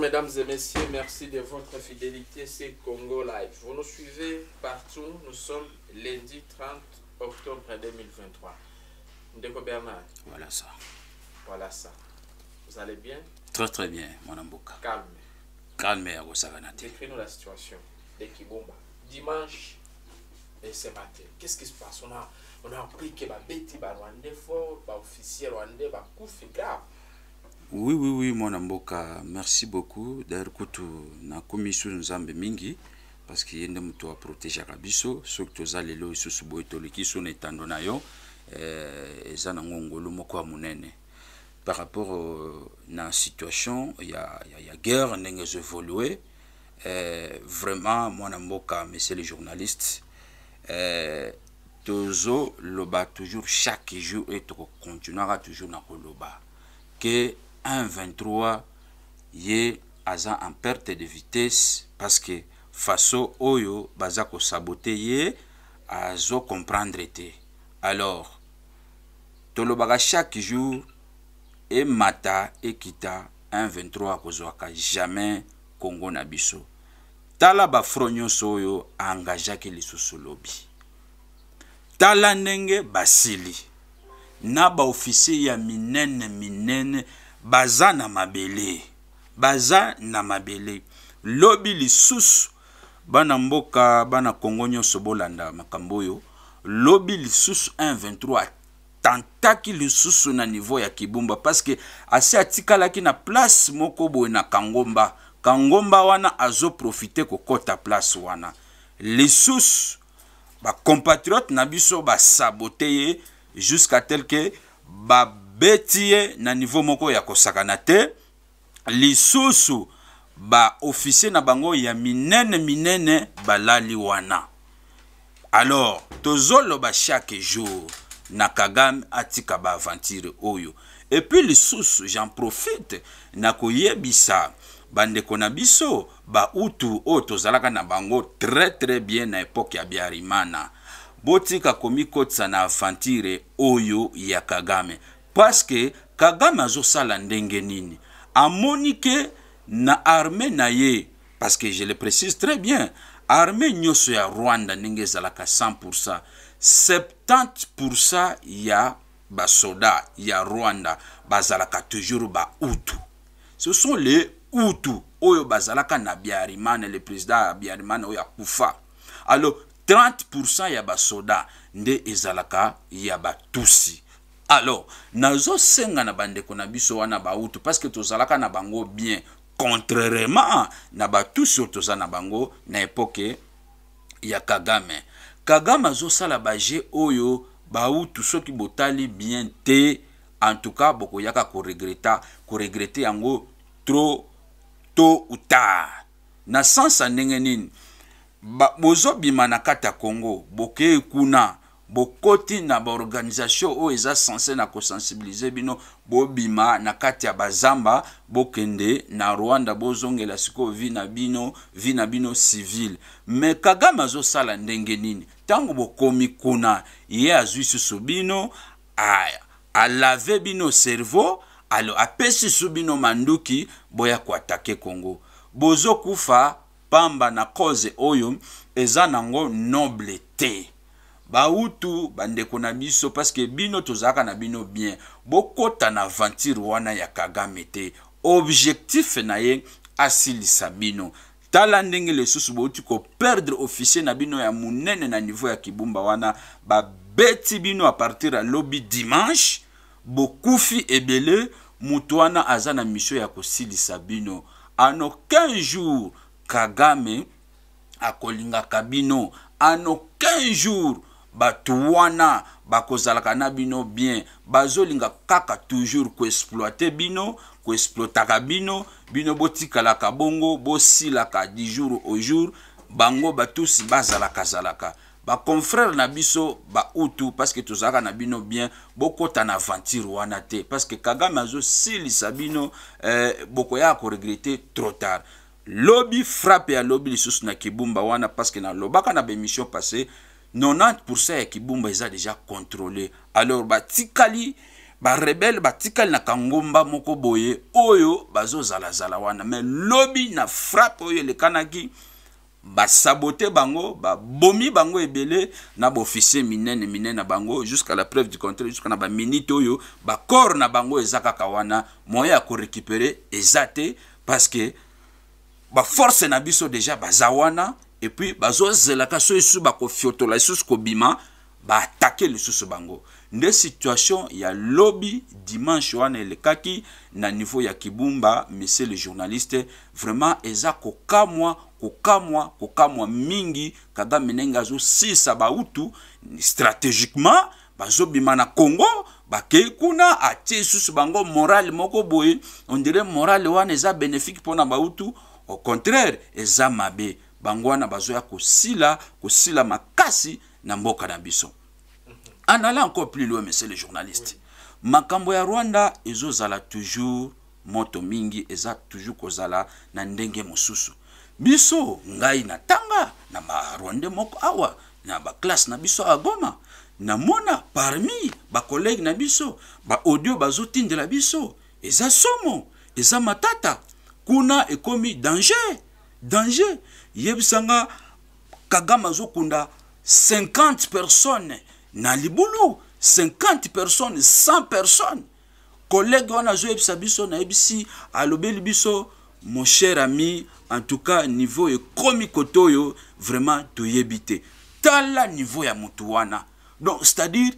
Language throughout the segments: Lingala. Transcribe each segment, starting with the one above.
Mesdames et messieurs, merci de votre fidélité, c'est Congo Live. Vous nous suivez partout, nous sommes lundi 30 octobre 2023. Ndeko Bernard. Voilà ça. Voilà ça. Vous allez bien Très très bien, mon Amboka. Calme. calme akosakana te dimanche et ce matin qu'est-ce qui se passe on a, on a appris que babeti barwandais fort baofficier rwandais bakufi grave oui oui oui mwana mboka merci beaucoup d'ailleurs kutu nakomi lisusu nzambe mingi parce que ye nde moto aprotegeaka biso soki toza lelo lisusu boye toleki so na etando na yo eh, eza nango ngolu moko ya monene par rapport à euh, la situation, il y a, il y a guerre, il y a évolué. Eh, vraiment, moi, messieurs les journalistes, eh, tozo loba toujours chaque jour et tu continuera toujours na koloba que 1.23 ye aza en perte de vitesse parce que faso oyo baza kosabote ye azo comprendre te alors tolobaka chaque jour e mata e kita 123 akozwaka jamais kongo na biso tala bafro nyonso oyo aangageaki lisusu lobi tala ndenge basili na baofisier ya minene minene baza na mabele baza na mabele lobi lisusu bana mboka bana kongo nyonso bolanda makambo oyo lobi lisusu 123 atantaki lisusu na nivo ya kibumba parceke asi atikalaki na place moko boye na kangomba kangomba wana azoprofite kokɔta place wana lisusu bacompatriote na biso basabote ye jusqu'à tel ke babeti ye na nivo moko ya kosakana te lisusu baofisier na bango ya minene minene balali wana alors tozoloba chaque jour na kagame atika baaventure oyo epuis lisusu j'en profite na koyebisa bandeko na biso bautu oyo tozalaka na bango très très bien na epoke ya biarimana botika komikotisa na aventure oyo ya kagame parceke kagame azosala ndenge nini amoni ke na arme na ye parceke je le précise très bien arme nyonso ya rwanda ndenge ezalaka 100 pourcent 70% ya basoda ya rwanda bazalaka toujours bautu ce sont les utu oyo bazalaka na biarimane le président ya biarimane oyo akufa alors 30% ya basoda nde ezalaka ya batusi alors nazosenga na bandeko na biso wana bautu parce que tozalaka na bango bien contrairement na batusi oyo toza na bango na epoke ya kagame kagame azosala baje oyo bautu soki botali bien te antuka bokoyaka koregreta koregrete yango tro to ou tard na sansa ndenge nini bozobima na kati ya kongo bokei kuna bokoti na baorganisation oyo eza sense na kosensibilize bino bobima na kati ya bazamba bokende na rwanda bozongela sikoyo vi na bino vi na bino civile me kagame azosala ndenge nini ntango bokomi kuna ye azwi susu bino alave bino cerveau alo apesi su bino manduki boya koatake congo bozokufa pamba na cause oyo eza nango noble te bautu bandeko na biso parceke bino tozalaka na bino bien bokɔta na aventure wana ya kagame te objectif na ye asilisa bino tala ndenge lisusu bouti koperdre officier na bino ya monene na niveau ya kibumba wana babeti bino a partir ya lobi dimanche bokufi ebele moto wana aza na mission ya kosilisa bino ano 15 jour kagame akolingaka bino ano 15 jour bato wana bakozalaka na bino bien bazolinga kaka toujours koexploite bino koexploitaka bino bino botikalaka bongo bosilaka du jour au jour bango batusi bazalakazalaka baconfrere na biso bautu parceke tozalaka na bino bien bokɔta na aventure wana te parceke kagame azosilisa bino eh, bokoya koregrete trop tard lobi frappe ya lobi lisusu na kibumba wana parceke nalobaka na, na bemission passé 90% ya kibumba eza déjà contrôlé alors batikali barebele batikali na kangomba moko boye oyo bazozalazala wana me lobi na frappe oyo elekanaki basabote bango babomi bango ebele na baofficier minene minene na bango jusqu'à la preuve du contraire jusqu'à na baminite oyo bacorps na bango eza kaka wana moyen ya korécupere eza te parce que baforce na biso déjà baza wana epuis bazozelaka so lisusu bakofiotola lisusu kobima baatake lisusu bango nde situation ya lobi dimanche wana elekaki na niveau ya kibumba monsieur le journaliste vraiment eza kokamwa kokamwa kokamwa mingi kagame ndenge azosilisa bautu stratégiquement bazobima na congo bakei kuna atie lisusu bango morale moko boye ondire morale wana eza bénéfique mpona bautu au contraire eza mabe bango wana bazoya kosila kosila makasi na mboka na biso en allant encore plus loin monsieur le journaliste makambo ya rwanda ezozala toujours moto mingi eza toujours kozala na ndenge mosusu biso ngai natanga na barwande moko awa na baklasse na biso awa goma namona parmi bakolege na biso baaudio bazotindela biso eza somo eza matata kuna ekomi danger danger yebisa nga kagame azokunda 50 personnes na libulu 50 personnes 100 personnes kolege wana azoyebisa biso nayebisi alobeli biso mon cher ami en tout cas niveau ekomi kote oyo vraiment toyebi te tala niveau ya motu wana donc c'est à dire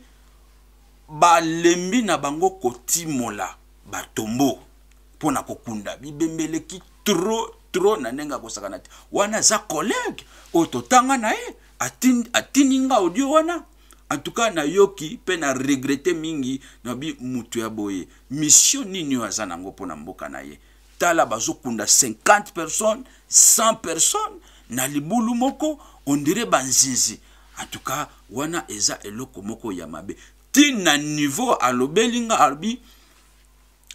balembi na bango kotimola batombo mpona kokunda bibembeleki trop trop na ndenge akosakana te wana aza collègue oyo totanga na ye atindi nga audio wana antuka nayoki mpe na regrete mingi nabi mutu ya boye mission nini oyo aza nango mpo na mboka na ye tala bazokunda 50 personnes 100 personnes na libulu moko ondire banzinzi antuka wana eza eloko moko ya mabe ntina niveau alobeli nga alobi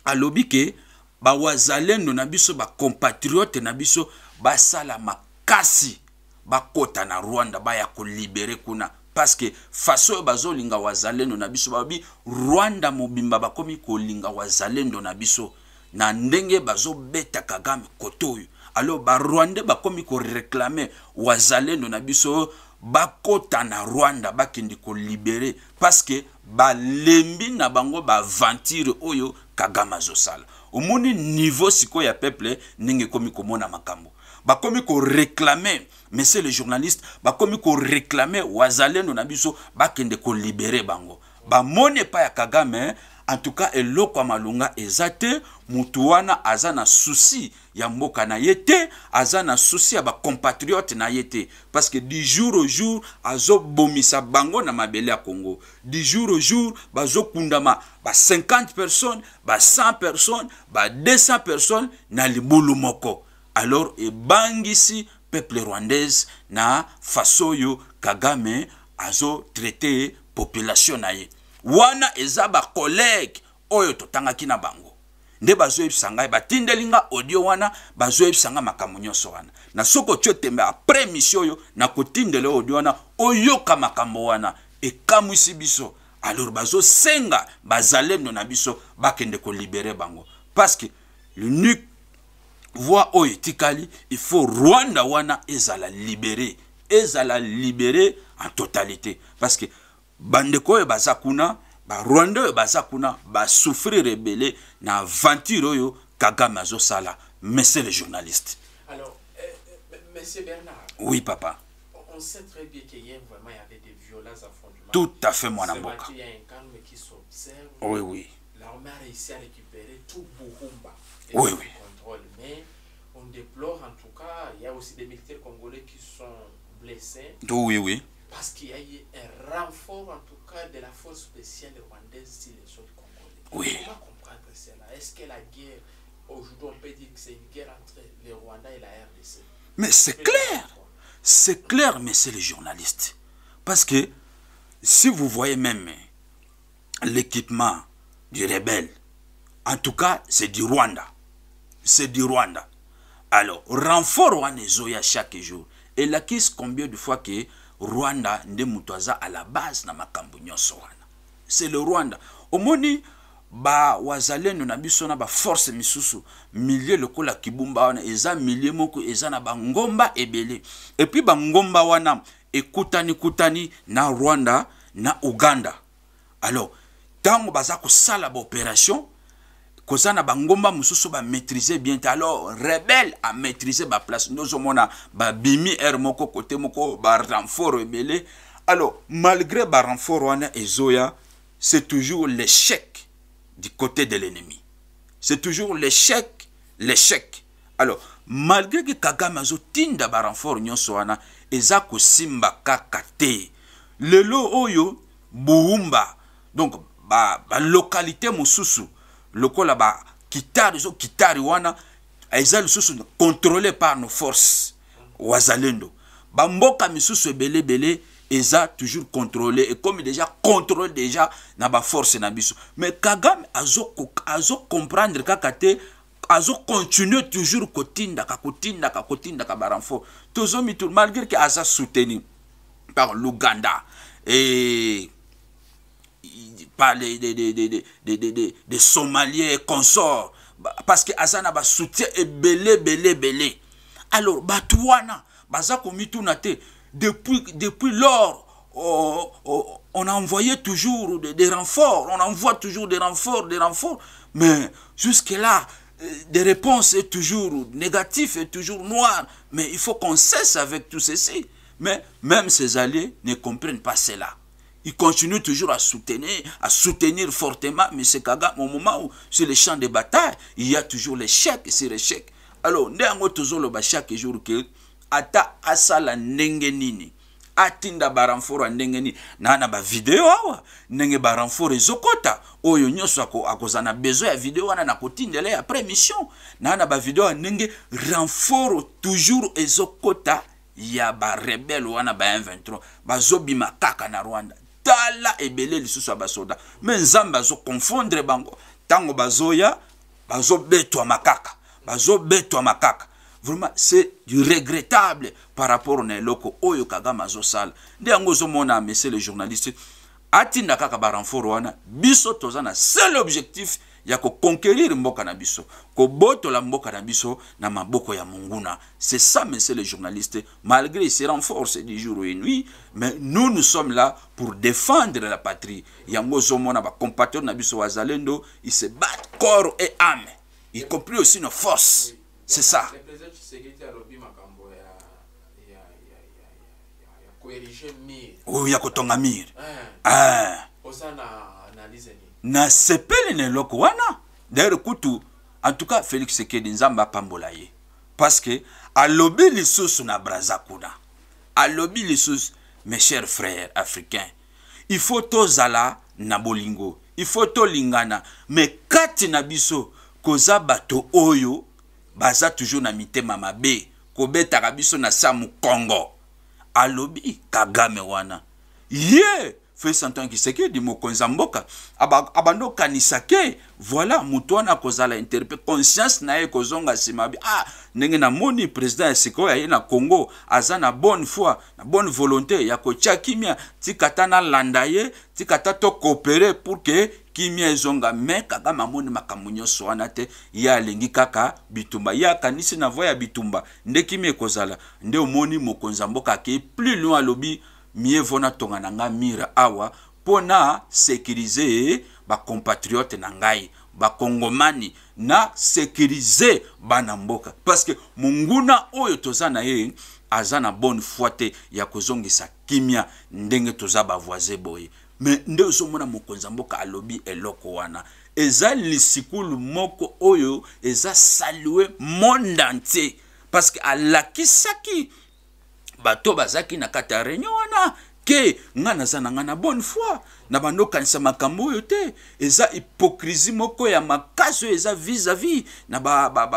alobi ke bawazalendo na biso bacompatriote na biso basala makasi bakota na rwanda baya kolibere kuna parceke faso oyo bazolinga wazalendo na biso balobi rwanda mobimba bakomi kolinga wazalendo na biso na ndenge bazobeta kagame kote oyo alors barwande bakomi koreklame wazalendo na biso oyo bakota na rwanda bakende kolibere parceke balembi na bango baaventure oyo kagame azosala omoni niveau sikoyo ya peuple ndenge ekomi komona makambo bakomi koreklame monsieur le journaliste bakomi koreklame wazalendo na biso bakende kolibere bango bamoni epai ya kagame en tout cas eloko ya malonga eza te mutu wana aza na susi ya mboka na ye te aza na susi ya bacompatriote na ye te parce que du jour au jour azobomisa bango na mabele ya congo du jour au jour bazokundama ba 50 personnes ba 100 personnes ba 200 personnes na libulu moko alors ebangisi peuple rwandaise na faso oyo kagame azotraite population na ye wana eza bacolege oyo totangaki na bango nde bazoyebisa ngai batindeli nga audio wana bazoyebisa nga makambo nyonso wana na soki otya otembe apres misio oyo nakotindela audio wana oyoka makambo wana ekamwisi biso alors bazosenga bazalendo na biso bakende kolibere bango parceke l'unique voie oyo etikali il faut rwanda wana ezala libere ezala libere en totalité parceke bandeko oyo baza kuna ba oyo baza kuna basouffrir ebele na aventure oyo kagame azosala monsieur le journaliste Alors, euh, monsieur Bernard, oui papa on sait très bien qu'il y a vraiment il y avait des violences à fond du monde. tout à fait mon amour il y a un calme qui s'observe oui oui l'armée a réussi à récupérer tout Burumba oui oui contrôle mais on déplore en tout cas il y a aussi des militaires congolais qui sont blessés oui oui parce qu'il y a eu un renfort en tout de la force spéciale rwandaise sur les sols congolais. Oui. Comment comprendre cela Est-ce que la guerre, aujourd'hui, on peut dire que c'est une guerre entre les Rwandais et la RDC Mais c'est clair C'est clair, mais c'est les journalistes. Parce que si vous voyez même l'équipement du rebelle, en tout cas, c'est du Rwanda. C'est du Rwanda. Alors, renfort Rwanda chaque jour. Et la combien de fois que rwanda nde moto aza à la base na makambo nyonso wana c'est le rwanda omoni bawazalendo na biso na baforce misusu milie lokola kibumba wana eza milie moko eza na bangomba ebele epui bangomba wana ekutani kutani na rwanda na uganda alors ntango baza kosala baopération koza na bangomba mosusu bamaîtrise bien te alors rebele amaîtrise baplace nde ozomona babimi aire moko kote moko barenfort ebele alors malgré barenfort wana ezoya c'est toujours l'échec du côté de l'ennemi c'est toujours l'échec l'échec alors malgré ke kagame azotinda barenfort nyonso wana eza kosimba kaka te lelo oyo buumba donc balokalité ba, ba mosusu lokola bakitari ezokitari wana eza lisusu contrôle par nos forces wazalendo bamboka misusu ebelebele eza toujours contrôlé ekomi déjà contrôle déjà na baforce na biso mais kagame azocomprendre azo kaka te azocontinue toujours kotindaka kotindaka kotindaka barenfort tozomitulu malgré ke aza soutenu par l'uganda e par les, les, les, Somaliens consorts. Parce que Azana ba soutien et belé, belé, belé. Alors, Batouana, Baza depuis, depuis lors, oh, oh, oh, on a envoyé toujours des, renforts, on envoie toujours des renforts, des renforts, mais jusque-là, euh, des réponses sont toujours négatives, est toujours noires, mais il faut qu'on cesse avec tout ceci. Mais même ces alliés ne comprennent pas cela. Il continue toujours à soutenir, à soutenir fortement M. Kaga au moment où, sur le champ de bataille, il y a toujours l'échec c'est l'échec. Alors, nous avons toujours chaque jour que ata asala nengenini atinda barenfort ndenge nini Nana ba vidéo awa Nenge barenfort zokota. oyo nyonso akozala na besoin ya video wana na kotindela ya après mission na na vidéo nenge ndenge renfort toujours zokota. ya ba rebel wana ba 23 zobi makaka na rwanda tala ebele lisusu ya basoda me nzambe azokonfondre bango ntango bazoya bazobetwama kaka bazobetwama kaka vraiment c'est du regrettable par rapport na eloko oyo kagame azosala nde yango ozomona monsieur le journaliste atinda kaka barenfort wana biso toza na seul objectif ya conquérir mboka na biso mboka na na maboko ya c'est ça monsieur le journaliste malgré ses renforts du jour et nuit mais nous nous sommes là pour défendre la patrie yango ba compatriotes, na biso wazalendo ils se battent corps et âme y compris aussi nos forces c'est ça le ya y a oza na analyse nasepeli na eloko wana daire kutu antuka félix sekedi nzambe apambola ye parceke alobi lisusu na braza kuna alobi lisusu mes chers frères africains il faut tozala na bolingo il faut tolingana me kati na biso koza bato oyo baza toujours na mitema mabe kobetaka biso na sa mokongo alobi kagame wana ye yeah! fe santoyangisa di mokonzi ya mboka abandi okanisa ke voilà moto wana akozala interpe conscience na ye ekozonga nsima abi ah ndenge namoni président ya sikoyo aye na congo aza na bonne foi na bonne volonté ya kotia kimia tika ata nalanda ye tika ata tokoopere pour ke kimia ezonga me kaka mamoni makambo nyonso wana te ye alingi kaka bitumba ye akanisi na voi ya bitumba nde kimia ekozala nde omoni mokonzi ya mboka akei plus loin alobi mie vo natonga na nga mire awa mpo na sekirize bacompatriote na ngai bakongomani na sekirize bana mboka parceke monguna oyo toza na ye aza na bonne foi te ya kozongisa kimia ndenge toza bavoise boye me nde ozomona mokonzi ya mboka alobi eloko wana eza lisikulu moko oyo eza salue monde entier parceke alakisaki bato bazalaki na kati ya réunion wana ke nga naza na nga na bonne foi na bandokanisa makambo oyo te eza hypocrisie moko ya makasi oyo eza vis-à-vis -vis na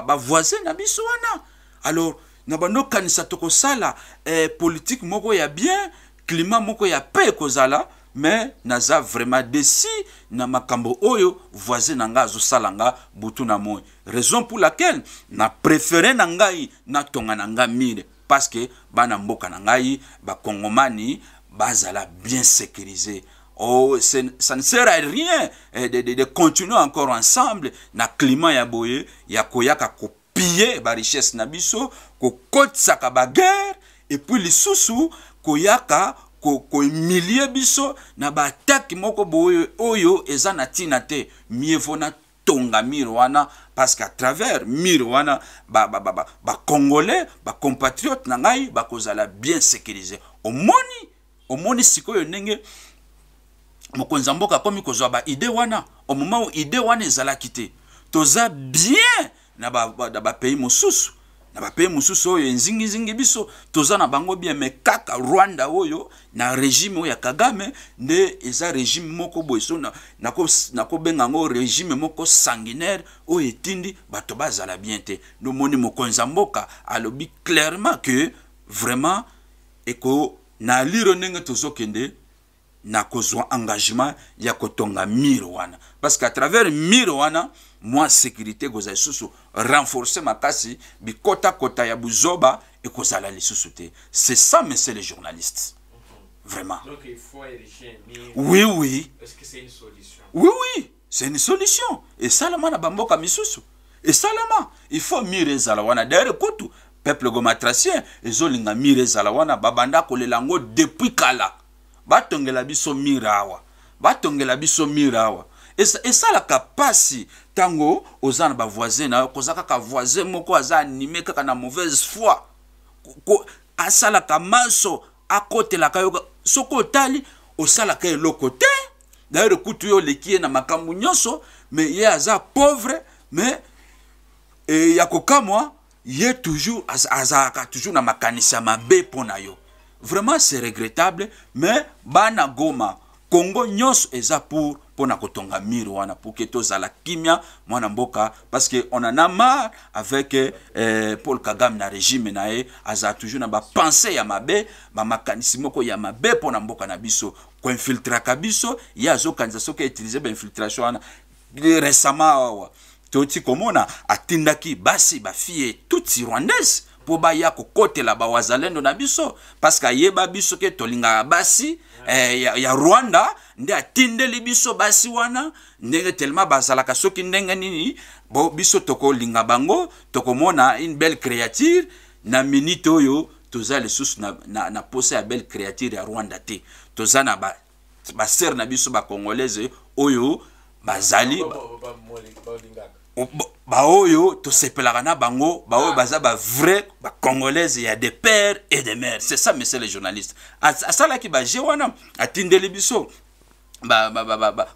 bavoisin ba, ba, na biso wana alors na bandokanisa tokosala eh, politike moko ya bien climat moko ya pe ekozala me naza vraiment desi na makambo oyo voisin na ngai azosala nga butu na moi raison pour laquelle na préféré na ngai natonga na ngai mire parceke bana mboka na ngai bakongomani bazala bien sécurisé Oh, ça ne sert à rien eh, de, de, de continuer encore ensemble na climat ya boye ya koyaka kopie barichesse na biso kokotisaka baguerre epuis lisusu koyaka kohumilie ko biso na baatake moko boye oyo eza na ntina te mievona tonga mire wana parce que à travers mire wana bacongolais ba, ba, bacompatriote na ngai bakozala bien sécurise omoni omoni sikoyo ndenge mokonzi ya mboka akomi kozwa baide wana omoma oyo ide wana ezalaki te toza bien na bapays ba, ba mosusu na bapays mosusu oyo enzingizingi biso toza na bango bien me kaka rwanda oyo na régime oyo ya kagame nde eza régime moko boye so nakobenga yango régime moko sanguinaire oyo etindi bato bazala bien te nomoni mokonzi ya mboka alobi clairement ke vraiment eko na liro ndenge tozokende na kozwa engagement ya kotonga mirwana wana parce qu'à travers mirwana wana sécurité kozala lisusu renforcer makasi kota ya buzoba ekozala la te c'est ça monsieur le journalistes vraiment Donc, il faut mire. oui oui est-ce que c'est une solution oui oui c'est une solution salama na bamboka misusu salama, il faut mire zalawana. wana d'ailleurs kutu peuple gomatracien ezolinga mire ezala babanda kolelango depuis kala batongela biso mire awa batongela biso mire awa esalaka pasi ntango oza na bavoisin na yo koza kaka voisin moko aza anime kaka na mauvaise foi asalaka maso akotelaka yo soki otali osalaka eloko te dayeur ekutu yo oleki ye na makambo nyonso me ye aza pauvre me e, eh, ya kokamwa ye toujours azalaka toujours na makanisi ya mabe mpo na yo vraiment c'est regrettable mais bana goma kongo nyonso eza pour mpona kotonga mire wana po ke tozala kimia mwana mboka parce que on en a mar avec eh, paul kagame na régime na ye azala toujours na bapense ya mabe bamakanisi moko ya mabe mpona mboka na biso koinfiltraka biso ye azokanisa soki autilize bainfiltration wana récemment awa toti komona atindaki basi bafie tuti rwandaise mpo baya kokotela bawazalendo na biso parceke ayeba biso ke tolingaka basi eh, ya, ya rwanda nde atindeli biso basi wana ndenge telema bazalaka soki ndenge nini bo biso tokolinga bango tokomona une belle créature na minute oyo toza lisusu na, na, na posa ya belle créature ya rwanda te toza na basere ba na biso bacongolaise oyo bazali ba, ba, ba, ba, ba, ba, ba, ba, ba, baoyo tosepelaka na bango baoyo baza bavrai bacongolaise ya de père et de mare c'est ça monsieur le journaliste asalaki baje wana atindeli biso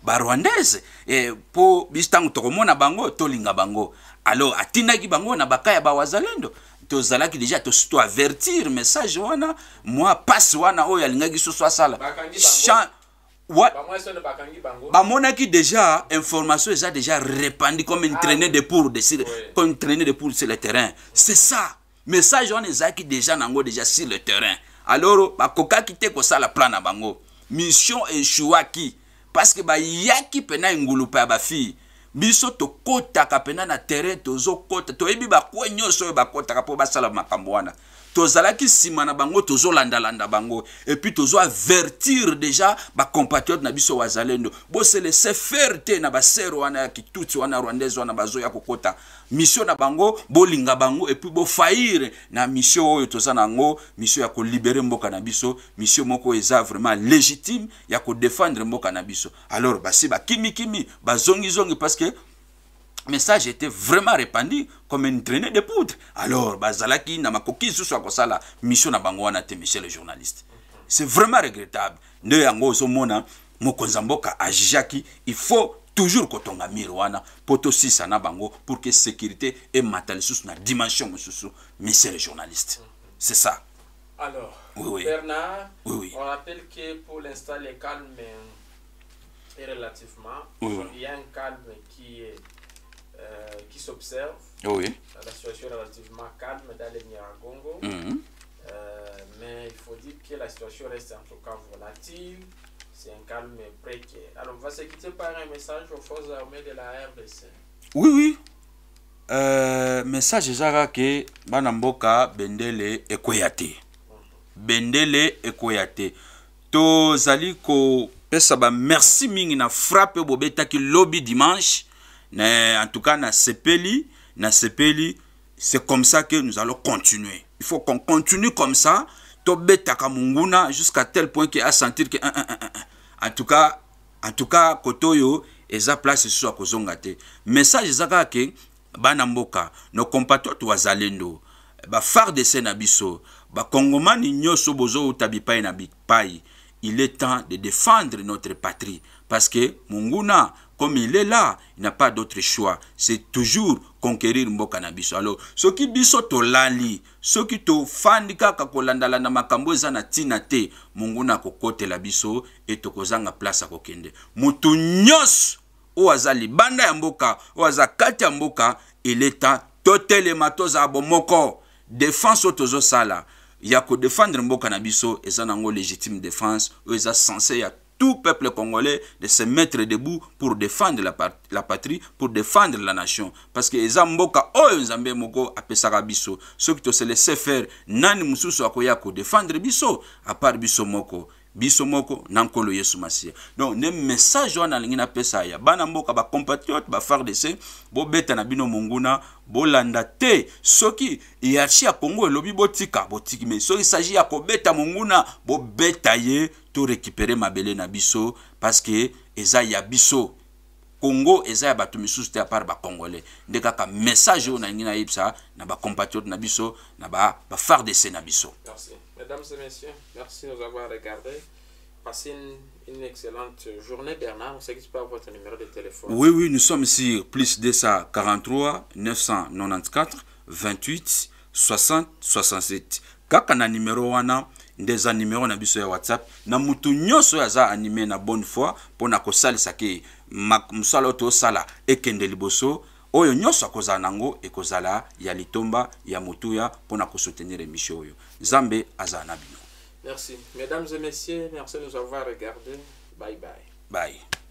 barwandaise mpo biso ntango tokomona bango tolinga bango alors atindaki bango na baka ya bawazalendo tozalaki deja toavertir message wana mwa pasi wana oyo alingaki soso asala bamonaki déjà information eza déjà répandue comme une ah traînée de pour de sur, oui. comme une traînée de pour sur le terrain c'est ça message wana ezalaki déjà nango déjà sur le terrain alors bakokaki te kosala plan na bango mission échouaki parce que bayaki mpena engulupa ya bafille biso tokɔtaka mpena na terrain tozokɔta toyebi bakwe nyonso oyo bakɔtaka mpo basala makambo wana tozalaki nsima na bango tozolandalanda bango epuis tozoavertir deja bacompatriote na biso wazalendo boselese faire te na basere wana ya kitutsi wana rwandaise wana bazoya kokɔta misio na bango bolinga bango epuis bofaire na misio oyo toza na yango misio ya kolibere mboka na biso misio moko eza vraiment légitime ya kodefendre mboka na biso alors basi bakimikimi bazongizongi parce que mais ça j'étais vraiment répandu comme une traînée de poudre alors bazalaki na makoki lisusu kosala mission na bango wana monsieur le journaliste c'est vraiment regrettable Ne yango ozomona mokonzamboka ya il faut toujours que ton ami mpo tosisa na bango pour que sécurité et lisusu na dimension monsieur le journaliste c'est ça alors bernard oui, oui. on rappelle que pour l'instant le calme est relativement il y a un calme qui est euh, qui s'observe. Oui. La situation est relativement calme dans les Nyaragongo. Mm -hmm. euh, mais il faut dire que la situation reste en tout cas volatile. C'est un calme précaire. Alors, on va se quitter par un message aux forces armées de la RDC. Oui, oui. Euh, message ezalaka ke bana mboka bendele ekweya te mhm. bendele ekweya te tozali kopesa bamerci mingi na frappe oyo bobetaki lobi dimanche en tout cas nasepeli nasepeli c'est comme ça que nous allons continuer il faut qu'on continue comme ça tobetaka monguna jusqu'à tel point que asentir que un, un, un, un. en tout cas en tout cas kote oyo eza place lisusu ya kozonga te message eza kaka ke bana mboka nos compatriotes wazalendo bafardc na biso bakongomani nyonso bozouta bipai na bipai il est temps de défendre notre patrie parce que monguna comme il est là il n'a pas d'autre choix c'est toujours conquérir mboka na biso alors soki biso tolali soki tofandi kaka kolandalanda makambo eza na ntina te monguna akokotela biso e tokozanga place akokende motu nyonso oyo aza libanda ya mboka oyo aza kati ya mboka eleta totelema tozala bomoko défense oyo tozosala ya kodefendre mboka na biso eza nango légitime défense oyo eza sense ya tout peuple congolais de se mettre debout pour défendre la, patrie, pour défendre la nation. Parce que les mboka oyo nzambe moko Ceux biso se laissent faire nani soakoya akoya défendre biso part biso moko biso moko na nkolo yesu masiya donc nde message wana alingi napesa ya bana mboka bacompatriote bafardc bobeta na bino monguna bolanda te soki hiarchie ya kongo elobi botika botiki me soki sagi ya kobeta monguna bobeta ye torekipere mabele na biso parceke eza ya biso kongo eza ya bato misusu te apart bacongolais nde kaka message oyo nalingi nayebisa na bacompatriote na biso na bafardc ba na biso Merci. Mesdames et messieurs, merci de nous avoir regardés. Passez une, excellente journée, Bernard. On s'explique pas votre numéro de téléphone. Oui, oui, nous sommes ici, plus de ça 43 994 28 60 67. Quand numéro a un numéro na biso ya whatsapp na mutu nyonso oyo aza anime na bonne foi mpo na kosalisa et musalo to sala ekende liboso oyo nyonso akozala nango ekozala ya litomba ya motuya mpona kosoutenir émission oyo nzambe azala na bino merci mesdames et messieurs merci de nous avoir regardé bye bye bye